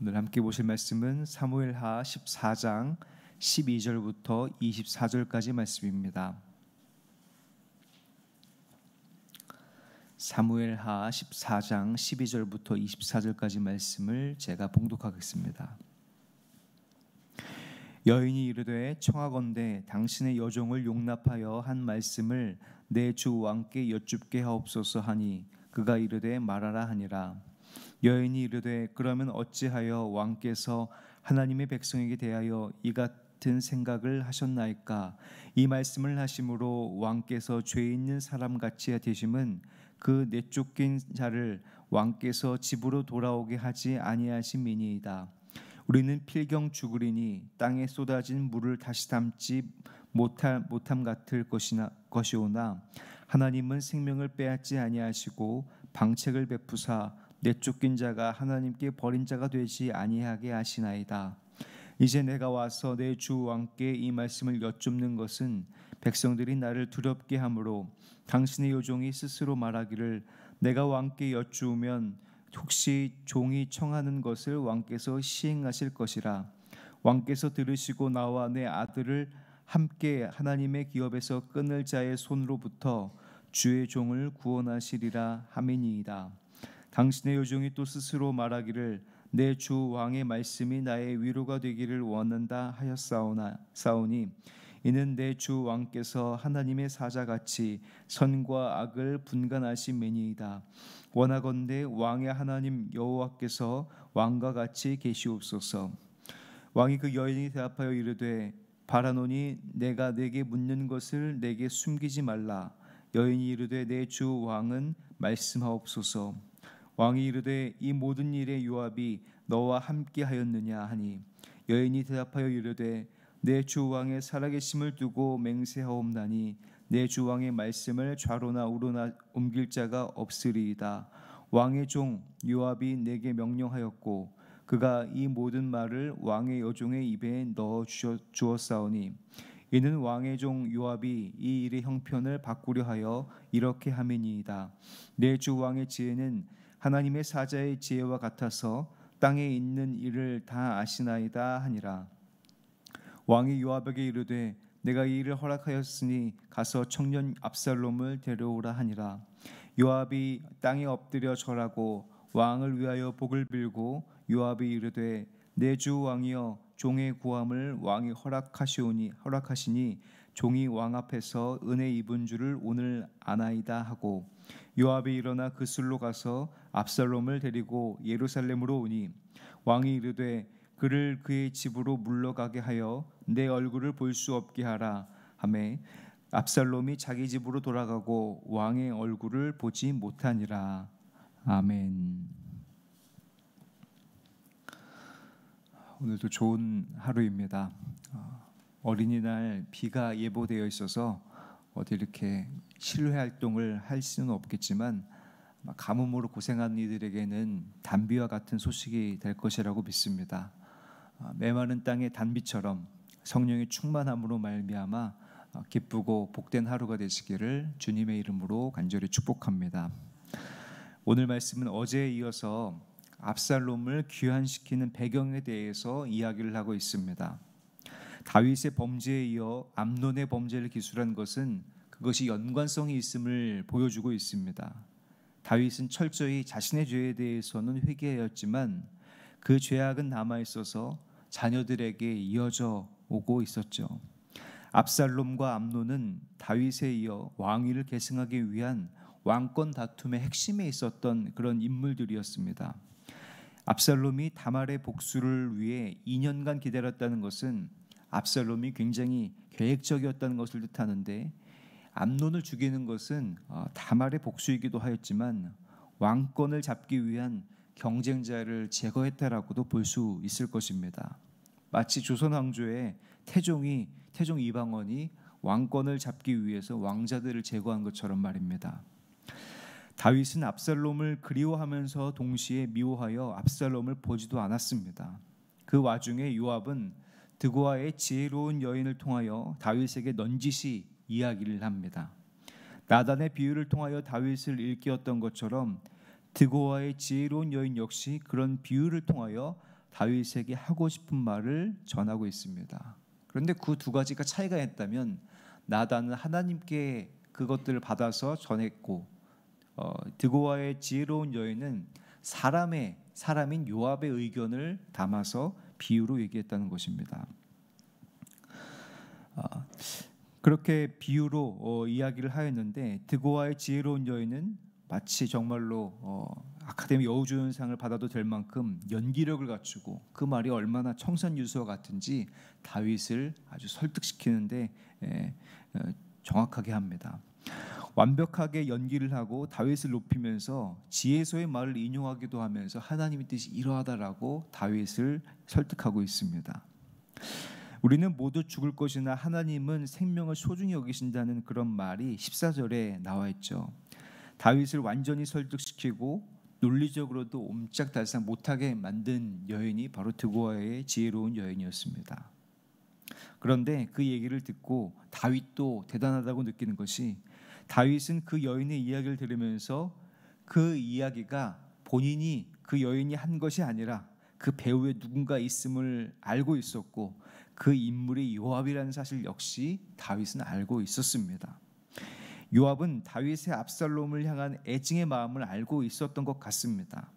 오늘 함께 보실 말씀은 사무엘하 14장 12절부터 24절까지 말씀입니다. 사무엘하 14장 12절부터 24절까지 말씀을 제가 봉독하겠습니다. 여인이 이르되 청하건대 당신의 여종을 용납하여 한 말씀을 내 주 왕께 여쭙게 하옵소서 하니 그가 이르되 말하라 하니라 여인이 이르되 그러면 어찌하여 왕께서 하나님의 백성에게 대하여 이 같은 생각을 하셨나이까 이 말씀을 하심으로 왕께서 죄 있는 사람 같이 되심은 그 내쫓긴 자를 왕께서 집으로 돌아오게 하지 아니하심이니이다 우리는 필경 죽으리니 땅에 쏟아진 물을 다시 담지 못할 못함 같을 것이나 것이오나 하나님은 생명을 빼앗지 아니하시고 방책을 베푸사 내쫓긴 자가 하나님께 버린 자가 되지 아니하게 하시나이다. 이제 내가 와서 내 주 왕께 이 말씀을 여쭙는 것은 백성들이 나를 두렵게 함으로 당신의 요종이 스스로 말하기를 내가 왕께 여쭈면 혹시 종이 청하는 것을 왕께서 시행하실 것이라 왕께서 들으시고 나와 내 아들을 함께 하나님의 기업에서 끊을 자의 손으로부터 주의 종을 구원하시리라 하미니이다. 당신의 요정이 또 스스로 말하기를 내 주 왕의 말씀이 나의 위로가 되기를 원한다 하였사오나 사오니 이는 내 주 왕께서 하나님의 사자같이 선과 악을 분간하신 매니이다. 원하건대 왕의 하나님 여호와께서 왕과 같이 계시옵소서. 왕이 그 여인이 대답하여 이르되 바라노니 내가 내게 묻는 것을 내게 숨기지 말라. 여인이 이르되 내 주 왕은 말씀하옵소서. 왕이 이르되 이 모든 일에 요압이 너와 함께하였느냐 하니 여인이 대답하여 이르되 내 주 왕의 살아계심을 두고 맹세하옵나니 내 주 왕의 말씀을 좌로나 우로나 옮길 자가 없으리이다 왕의 종 요압이 내게 명령하였고 그가 이 모든 말을 왕의 여종의 입에 넣어 주었사오니 이는 왕의 종 요압이 이 일의 형편을 바꾸려 하여 이렇게 함이니이다 내 주 왕의 지혜는 하나님의 사자의 지혜와 같아서 땅에 있는 일을 다 아시나이다 하니라 왕이 요압에게 이르되 내가 이 일을 허락하였으니 가서 청년 압살롬을 데려오라 하니라 요압이 땅에 엎드려 절하고 왕을 위하여 복을 빌고 요압이 이르되 내 주 왕이여 종의 구함을 왕이 허락하시오니 허락하시니 종이 왕 앞에서 은혜 입은 줄을 오늘 아나이다 하고 요압이 일어나 그 술로 가서 압살롬을 데리고 예루살렘으로 오니 왕이 이르되 그를 그의 집으로 물러가게 하여 내 얼굴을 볼 수 없게 하라 하매 압살롬이 자기 집으로 돌아가고 왕의 얼굴을 보지 못하니라 아멘. 오늘도 좋은 하루입니다. 어, 어린이날 비가 예보되어 있어서 어디 이렇게 실외 활동을 할 수는 없겠지만 가뭄으로 고생하는 이들에게는 단비와 같은 소식이 될 것이라고 믿습니다. 아, 메마른 땅의 단비처럼 성령의 충만함으로 말미암아 아, 기쁘고 복된 하루가 되시기를 주님의 이름으로 간절히 축복합니다. 오늘 말씀은 어제에 이어서 압살롬을 귀환시키는 배경에 대해서 이야기를 하고 있습니다. 다윗의 범죄에 이어 암론의 범죄를 기술한 것은 그것이 연관성이 있음을 보여주고 있습니다. 다윗은 철저히 자신의 죄에 대해서는 회개하였지만 그 죄악은 남아 있어서 자녀들에게 이어져 오고 있었죠. 압살롬과 암론은 다윗에 이어 왕위를 계승하기 위한 왕권 다툼의 핵심에 있었던 그런 인물들이었습니다. 압살롬이 다말의 복수를 위해 2년간 기다렸다는 것은 압살롬이 굉장히 계획적이었다는 것을 뜻하는데 암론을 죽이는 것은 어, 다말의 복수이기도 하였지만 왕권을 잡기 위한 경쟁자를 제거했다라고도 볼 수 있을 것입니다. 마치 조선 왕조의 태종이 태종 이방원이 왕권을 잡기 위해서 왕자들을 제거한 것처럼 말입니다. 다윗은 압살롬을 그리워하면서 동시에 미워하여 압살롬을 보지도 않았습니다. 그 와중에 요압은 드고아의 지혜로운 여인을 통하여 다윗에게 넌지시 이야기를 합니다. 나단의 비유를 통하여 다윗을 일깨웠던 것처럼 드고아의 지혜로운 여인 역시 그런 비유를 통하여 다윗에게 하고 싶은 말을 전하고 있습니다. 그런데 그 두 가지가 차이가 있다면 나단은 하나님께 그것들을 받아서 전했고 어, 드고아의 지혜로운 여인은 사람의 사람인 요압의 의견을 담아서 비유로 얘기했다는 것입니다. 아, 그렇게 비유로 어, 이야기를 하였는데 드고아의 지혜로운 여인은 마치 정말로 어, 아카데미 여우주연상을 받아도 될 만큼 연기력을 갖추고 그 말이 얼마나 청산유수와 같은지 다윗을 아주 설득시키는데 예, 어, 정확하게 합니다. 완벽하게 연기를 하고 다윗을 높이면서 지혜소의 말을 인용하기도 하면서 하나님의 뜻이 이러하다라고 다윗을 설득하고 있습니다. 우리는 모두 죽을 것이나 하나님은 생명을 소중히 여기신다는 그런 말이 14절에 나와 있죠. 다윗을 완전히 설득시키고 논리적으로도 옴짝달싹 못하게 만든 여인이 바로 드고아의 지혜로운 여인이었습니다. 그런데 그 얘기를 듣고 다윗도 대단하다고 느끼는 것이 다윗은 그 여인의 이야기를 들으면서 그 이야기가 본인이 그 여인이 한 것이 아니라 그배후에 누군가 있음을 알고 있었고 그 인물이 요압이라는 사실 역시 다윗은 알고 있었습니다. 요압은 다윗의 압살롬을 향한 애증의 마음을 알고 있었던 것 같습니다.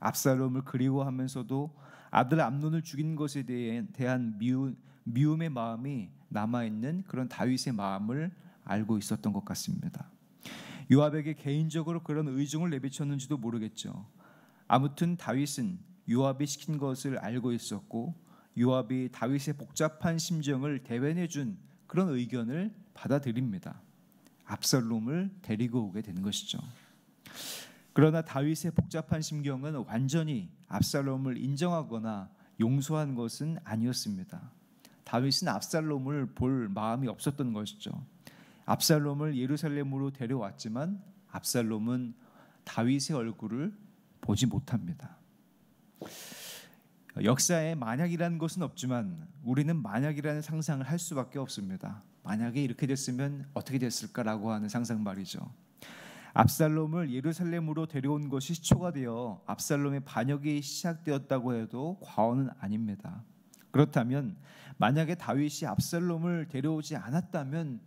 압살롬을 그리워하면서도 아들 암론을 죽인 것에 대한 미움, 미움의 마음이 남아 있는 그런 다윗의 마음을 알고 있었던 것 같습니다. 요압에게 개인적으로 그런 의중을 내비쳤는지도 모르겠죠. 아무튼 다윗은 요압이 시킨 것을 알고 있었고 요압이 다윗의 복잡한 심정을 대변해 준 그런 의견을 받아들입니다. 압살롬을 데리고 오게 된 것이죠. 그러나 다윗의 복잡한 심경은 완전히 압살롬을 인정하거나 용서한 것은 아니었습니다. 다윗은 압살롬을 볼 마음이 없었던 것이죠. 압살롬을 예루살렘으로 데려왔지만 압살롬은 다윗의 얼굴을 보지 못합니다. 역사에 만약이라는 것은 없지만 우리는 만약이라는 상상을 할 수밖에 없습니다. 만약에 이렇게 됐으면 어떻게 됐을까라고 하는 상상 말이죠. 압살롬을 예루살렘으로 데려온 것이 시초가 되어 압살롬의 반역이 시작되었다고 해도 과언은 아닙니다. 그렇다면 만약에 다윗이 압살롬을 데려오지 않았다면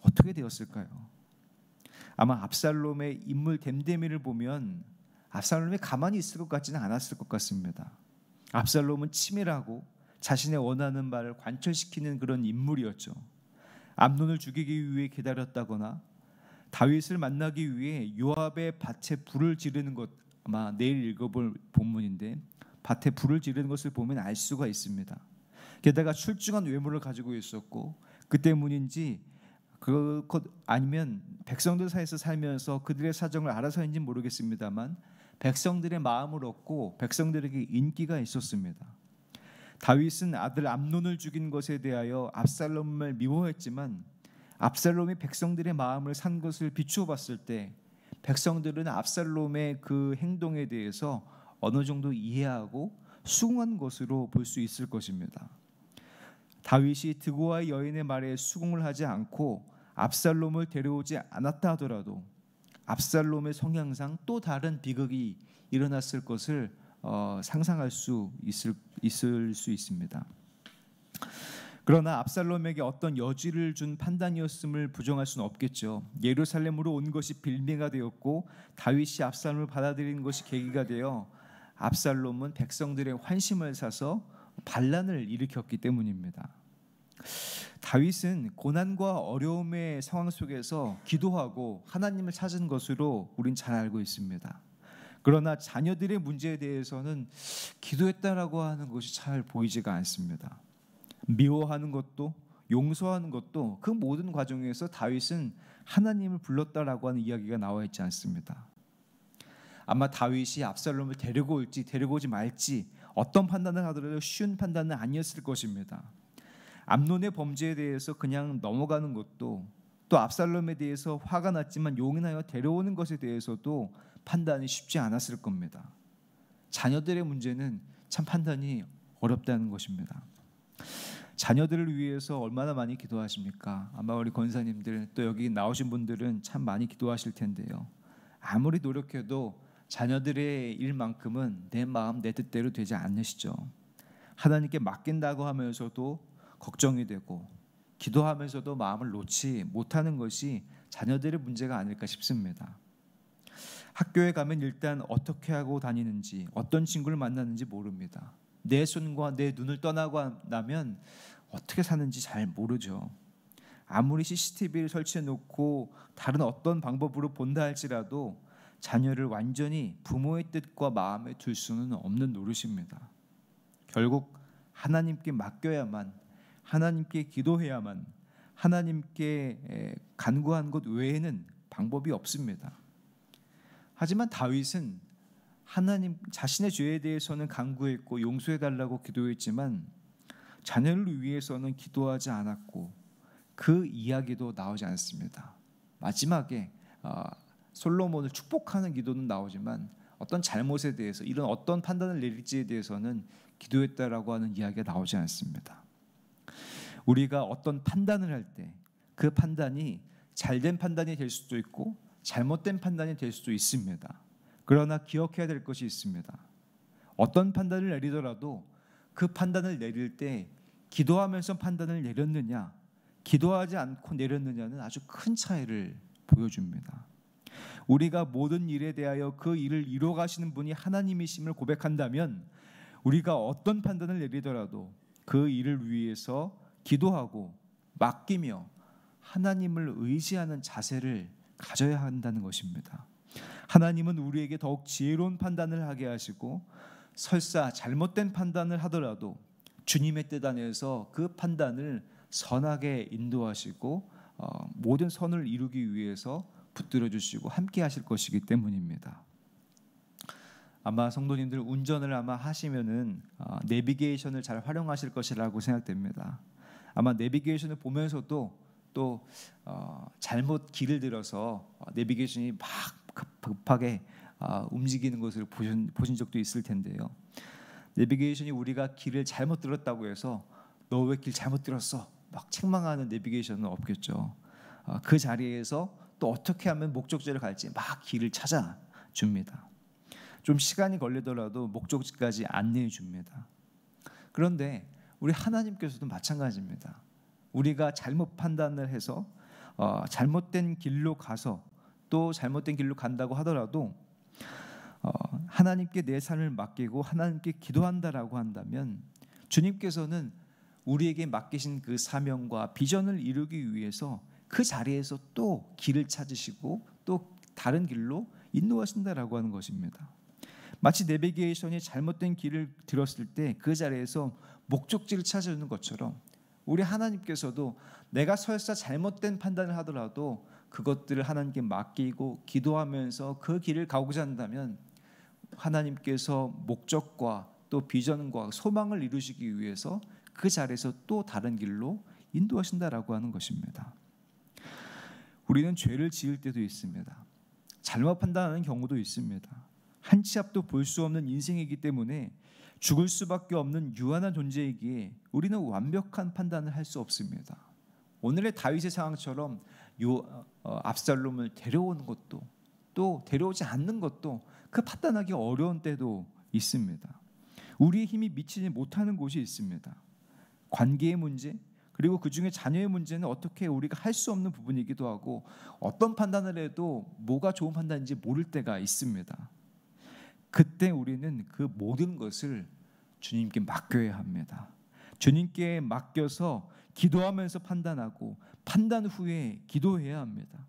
어떻게 되었을까요? 아마 압살롬의 인물 댐데미를 보면 압살롬이 가만히 있을 것 같지는 않았을 것 같습니다. 압살롬은 치밀하고 자신의 원하는 말을 관철시키는 그런 인물이었죠. 암론을 죽이기 위해 기다렸다거나 다윗을 만나기 위해 요압의 밭에 불을 지르는 것 아마 내일 읽어볼 본문인데 밭에 불을 지르는 것을 보면 알 수가 있습니다. 게다가 출중한 외모를 가지고 있었고 그 때문인지 그것 아니면 백성들 사이에서 살면서 그들의 사정을 알아서인지 모르겠습니다만 백성들의 마음을 얻고 백성들에게 인기가 있었습니다. 다윗은 아들 암논을 죽인 것에 대하여 압살롬을 미워했지만 압살롬이 백성들의 마음을 산 것을 비추어 봤을 때 백성들은 압살롬의 그 행동에 대해서 어느 정도 이해하고 수긍한 것으로 볼 수 있을 것입니다. 다윗이 드고와 여인의 말에 수긍을 하지 않고 압살롬을 데려오지 않았다 하더라도 압살롬의 성향상 또 다른 비극이 일어났을 것을 어, 상상할 수 있을, 있을 수 있습니다. 그러나 압살롬에게 어떤 여지를 준 판단이었음을 부정할 수는 없겠죠. 예루살렘으로 온 것이 빌미가 되었고 다윗이 압살롬을 받아들인 것이 계기가 되어 압살롬은 백성들의 환심을 사서 반란을 일으켰기 때문입니다. 다윗은 고난과 어려움의 상황 속에서 기도하고 하나님을 찾은 것으로 우린 잘 알고 있습니다. 그러나 자녀들의 문제에 대해서는 기도했다라고 하는 것이 잘 보이지가 않습니다. 미워하는 것도 용서하는 것도 그 모든 과정에서 다윗은 하나님을 불렀다라고 하는 이야기가 나와 있지 않습니다. 아마 다윗이 압살롬을 데리고 올지 데리고 오지 말지 어떤 판단을 하더라도 쉬운 판단은 아니었을 것입니다. 암론의 범죄에 대해서 그냥 넘어가는 것도 또 압살롬에 대해서 화가 났지만 용인하여 데려오는 것에 대해서도 판단이 쉽지 않았을 겁니다. 자녀들의 문제는 참 판단이 어렵다는 것입니다. 자녀들을 위해서 얼마나 많이 기도하십니까? 아마 우리 권사님들 또 여기 나오신 분들은 참 많이 기도하실 텐데요. 아무리 노력해도 자녀들의 일만큼은 내 마음 내 뜻대로 되지 않으시죠. 하나님께 맡긴다고 하면서도 걱정이 되고 기도하면서도 마음을 놓지 못하는 것이 자녀들의 문제가 아닐까 싶습니다. 학교에 가면 일단 어떻게 하고 다니는지 어떤 친구를 만나는지 모릅니다. 내 손과 내 눈을 떠나고 나면 어떻게 사는지 잘 모르죠. 아무리 CCTV를 설치해 놓고 다른 어떤 방법으로 본다 할지라도 자녀를 완전히 부모의 뜻과 마음에 둘 수는 없는 노릇입니다. 결국 하나님께 맡겨야만 하나님께 기도해야만 하나님께 간구한 것 외에는 방법이 없습니다. 하지만 다윗은 하나님 자신의 죄에 대해서는 간구했고 용서해 달라고 기도했지만 자녀를 위해서는 기도하지 않았고 그 이야기도 나오지 않습니다. 마지막에 어, 솔로몬을 축복하는 기도는 나오지만 어떤 잘못에 대해서 이런 어떤 판단을 내릴지에 대해서는 기도했다라고 하는 이야기가 나오지 않습니다. 우리가 어떤 판단을 할 때 그 판단이 잘된 판단이 될 수도 있고 잘못된 판단이 될 수도 있습니다. 그러나 기억해야 될 것이 있습니다. 어떤 판단을 내리더라도 그 판단을 내릴 때 기도하면서 판단을 내렸느냐, 기도하지 않고 내렸느냐는 아주 큰 차이를 보여줍니다. 우리가 모든 일에 대하여 그 일을 이루어 가시는 분이 하나님이심을 고백한다면 우리가 어떤 판단을 내리더라도 그 일을 위해서 기도하고 맡기며 하나님을 의지하는 자세를 가져야 한다는 것입니다. 하나님은 우리에게 더욱 지혜로운 판단을 하게 하시고 설사 잘못된 판단을 하더라도 주님의 뜻 안에서 그 판단을 선하게 인도하시고 어, 모든 선을 이루기 위해서 붙들어 주시고 함께 하실 것이기 때문입니다. 아마 성도님들 운전을 아마 하시면은 어, 내비게이션을 잘 활용하실 것이라고 생각됩니다. 아마 내비게이션을 보면서도 또 어, 잘못 길을 들어서 어, 내비게이션이 막 급하게 어, 움직이는 것을 보신, 보신 적도 있을 텐데요. 내비게이션이 우리가 길을 잘못 들었다고 해서 너 왜 길 잘못 들었어? 막 책망하는 내비게이션은 없겠죠. 어, 그 자리에서 또 어떻게 하면 목적지를 갈지 막 길을 찾아 줍니다. 좀 시간이 걸리더라도 목적지까지 안내해 줍니다. 그런데 우리 하나님께서도 마찬가지입니다. 우리가 잘못 판단을 해서 어, 잘못된 길로 가서 또 잘못된 길로 간다고 하더라도 어, 하나님께 내 삶을 맡기고 하나님께 기도한다라고 한다면 주님께서는 우리에게 맡기신 그 사명과 비전을 이루기 위해서 그 자리에서 또 길을 찾으시고 또 다른 길로 인도하신다라고 하는 것입니다. 마치 내비게이션이 잘못된 길을 들었을 때 그 자리에서 목적지를 찾아주는 것처럼 우리 하나님께서도 내가 설사 잘못된 판단을 하더라도 그것들을 하나님께 맡기고 기도하면서 그 길을 가고자 한다면 하나님께서 목적과 또 비전과 소망을 이루시기 위해서 그 자리에서 또 다른 길로 인도하신다라고 하는 것입니다. 우리는 죄를 지을 때도 있습니다. 잘못 판단하는 경우도 있습니다. 한 치 앞도 볼 수 없는 인생이기 때문에 죽을 수밖에 없는 유한한 존재이기에 우리는 완벽한 판단을 할 수 없습니다. 오늘의 다윗의 상황처럼 요 어, 압살롬을 데려오는 것도 또 데려오지 않는 것도 그 판단하기 어려운 때도 있습니다. 우리의 힘이 미치지 못하는 곳이 있습니다. 관계의 문제, 그리고 그 중에 자녀의 문제는 어떻게 우리가 할 수 없는 부분이기도 하고 어떤 판단을 해도 뭐가 좋은 판단인지 모를 때가 있습니다. 그때 우리는 그 모든 것을 주님께 맡겨야 합니다. 주님께 맡겨서 기도하면서 판단하고 판단 후에 기도해야 합니다.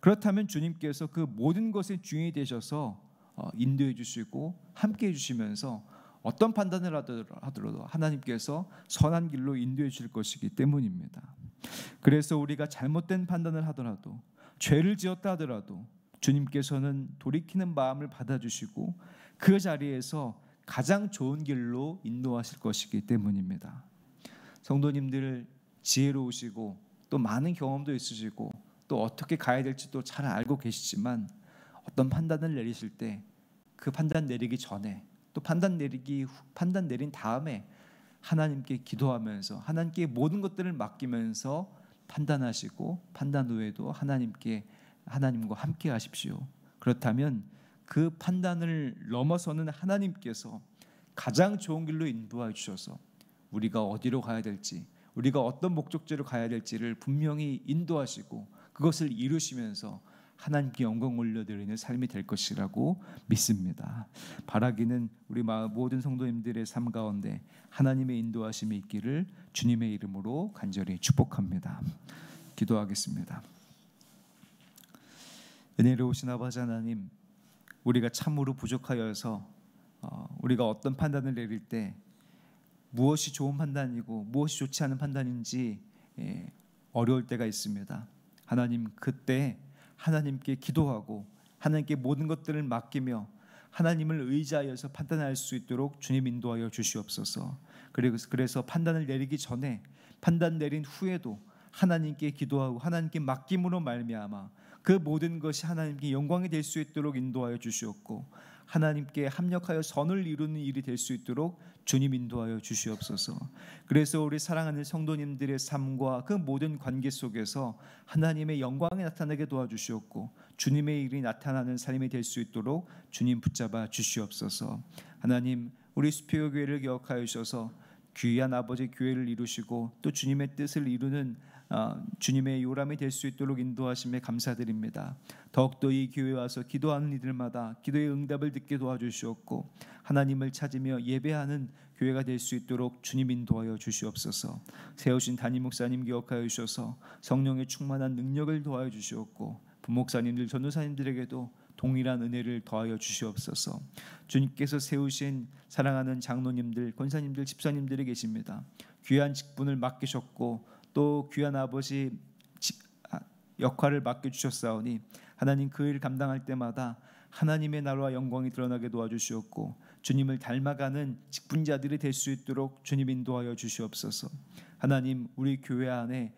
그렇다면 주님께서 그 모든 것의 주인이 되셔서 어, 인도해 주시고 함께 해 주시면서 어떤 판단을 하더라도 하나님께서 선한 길로 인도해 주실 것이기 때문입니다. 그래서 우리가 잘못된 판단을 하더라도 죄를 지었다 하더라도 주님께서는 돌이키는 마음을 받아주시고 그 자리에서 가장 좋은 길로 인도하실 것이기 때문입니다. 성도님들 지혜로우시고 또 많은 경험도 있으시고 또 어떻게 가야 될지도 잘 알고 계시지만 어떤 판단을 내리실 때 그 판단 내리기 전에 또 판단 내리기 판단 내린 다음에 하나님께 기도하면서 하나님께 모든 것들을 맡기면서 판단하시고 판단 후에도 하나님께 하나님과 함께 하십시오. 그렇다면 그 판단을 넘어서는 하나님께서 가장 좋은 길로 인도해 주셔서 우리가 어디로 가야 될지 우리가 어떤 목적지로 가야 될지를 분명히 인도하시고 그것을 이루시면서 하나님께 영광 올려드리는 삶이 될 것이라고 믿습니다. 바라기는 우리 모든 성도님들의 삶 가운데 하나님의 인도하심이 있기를 주님의 이름으로 간절히 축복합니다. 기도하겠습니다. 은혜로우신 아버지 하나님, 우리가 참으로 부족하여서 어, 우리가 어떤 판단을 내릴 때 무엇이 좋은 판단이고 무엇이 좋지 않은 판단인지 예, 어려울 때가 있습니다. 하나님 그때 하나님께 기도하고 하나님께 모든 것들을 맡기며 하나님을 의지하여서 판단할 수 있도록 주님 인도하여 주시옵소서. 그리고 그래서 판단을 내리기 전에 판단 내린 후에도 하나님께 기도하고 하나님께 맡김으로 말미암아 그 모든 것이 하나님께 영광이 될 수 있도록 인도하여 주시옵고 하나님께 합력하여 선을 이루는 일이 될 수 있도록 주님 인도하여 주시옵소서. 그래서 우리 사랑하는 성도님들의 삶과 그 모든 관계 속에서 하나님의 영광이 나타나게 도와주시옵고 주님의 일이 나타나는 삶이 될 수 있도록 주님 붙잡아 주시옵소서. 하나님 우리 수피오 교회를 기억하여 주셔서 귀한 아버지 교회를 이루시고 또 주님의 뜻을 이루는 어, 주님의 요람이 될 수 있도록 인도하심에 감사드립니다. 더욱더 이 교회 와서 기도하는 이들마다 기도의 응답을 듣게 도와주시옵고 하나님을 찾으며 예배하는 교회가 될 수 있도록 주님 인도하여 주시옵소서. 세우신 담임 목사님 기억하여 주셔서 성령의 충만한 능력을 도와여 주시옵고 부목사님들 전도사님들에게도 동일한 은혜를 더하여 주시옵소서. 주님께서 세우신 사랑하는 장로님들, 권사님들, 집사님들이 계십니다. 귀한 직분을 맡기셨고 또 귀한 아버지 아, 역할을 맡겨 주셨사오니 하나님 그 일 감당할 때마다 하나님의 나라와 영광이 드러나게 도와주시옵고 주님을 닮아가는 직분자들이 될 수 있도록 주님 인도하여 주시옵소서. 하나님 우리 교회 안에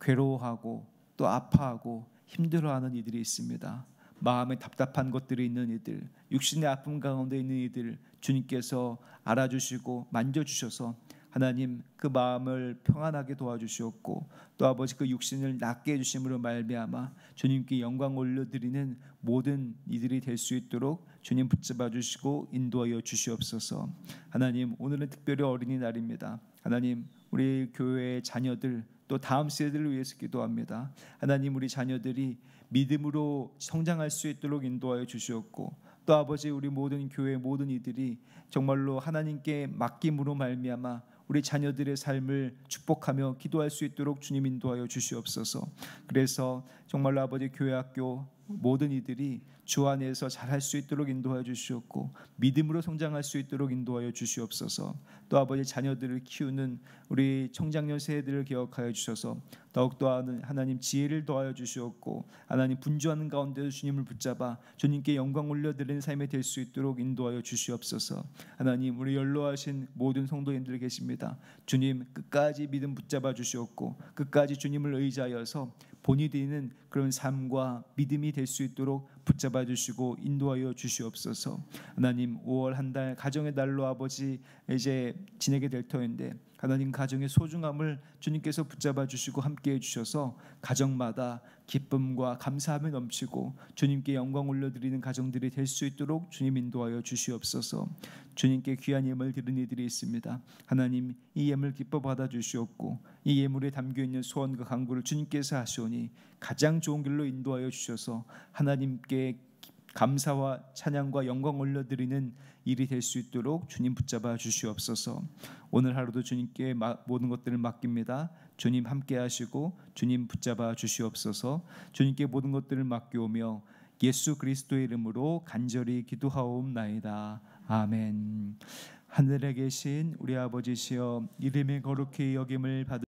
괴로워하고 또 아파하고 힘들어하는 이들이 있습니다. 마음에 답답한 것들이 있는 이들, 육신의 아픔 가운데 있는 이들 주님께서 알아주시고 만져주셔서 하나님 그 마음을 평안하게 도와주시옵고 또 아버지 그 육신을 낫게 해주심으로 말미암아 주님께 영광 올려드리는 모든 이들이 될 수 있도록 주님 붙잡아 주시고 인도하여 주시옵소서 하나님 오늘은 특별히 어린이날입니다 하나님 우리 교회의 자녀들 또 다음 세대를 위해서 기도합니다 하나님 우리 자녀들이 믿음으로 성장할 수 있도록 인도하여 주시옵고 또 아버지 우리 모든 교회 모든 이들이 정말로 하나님께 맡김으로 말미암아 우리 자녀들의 삶을 축복하며 기도할 수 있도록 주님 인도하여 주시옵소서. 그래서 정말로 아버지 교회 학교 모든 이들이 주 안에서 잘할 수 있도록 인도하여 주시옵고 믿음으로 성장할 수 있도록 인도하여 주시옵소서. 또 아버지 자녀들을 키우는 우리 청장년 세대들을 기억하여 주셔서 더욱더 하나님 지혜를 더하여 주시옵고 하나님 분주하는 가운데도 주님을 붙잡아 주님께 영광 올려드리는 삶이 될 수 있도록 인도하여 주시옵소서. 하나님 우리 연로하신 모든 성도님들 계십니다. 주님 끝까지 믿음 붙잡아 주시옵고 끝까지 주님을 의지하여서 본이 되는 그런 삶과 믿음이 될 수 있도록 붙잡아 주시고 인도하여 주시옵소서. 하나님 5월 한 달 가정의 날로 아버지 이제 지내게 될 터인데 하나님 가정의 소중함을 주님께서 붙잡아 주시고 함께 해 주셔서 가정마다 기쁨과 감사함이 넘치고 주님께 영광 올려드리는 가정들이 될 수 있도록 주님 인도하여 주시옵소서. 주님께 귀한 예물 드린 이들이 있습니다. 하나님 이 예물 기뻐 받아 주시옵고 이 예물에 담겨 있는 소원과 간구를 주님께서 하시오니 가장 좋은 길로 인도하여 주셔서 하나님께 감사와 찬양과 영광 올려드리는 일이 될 수 있도록 주님 붙잡아 주시옵소서. 오늘 하루도 주님께 모든 것들을 맡깁니다. 주님 함께 하시고 주님 붙잡아 주시옵소서. 주님께 모든 것들을 맡겨오며 예수 그리스도의 이름으로 간절히 기도하옵나이다. 아멘. 하늘에 계신 우리 아버지시여 이름의 거룩히 여김을 받으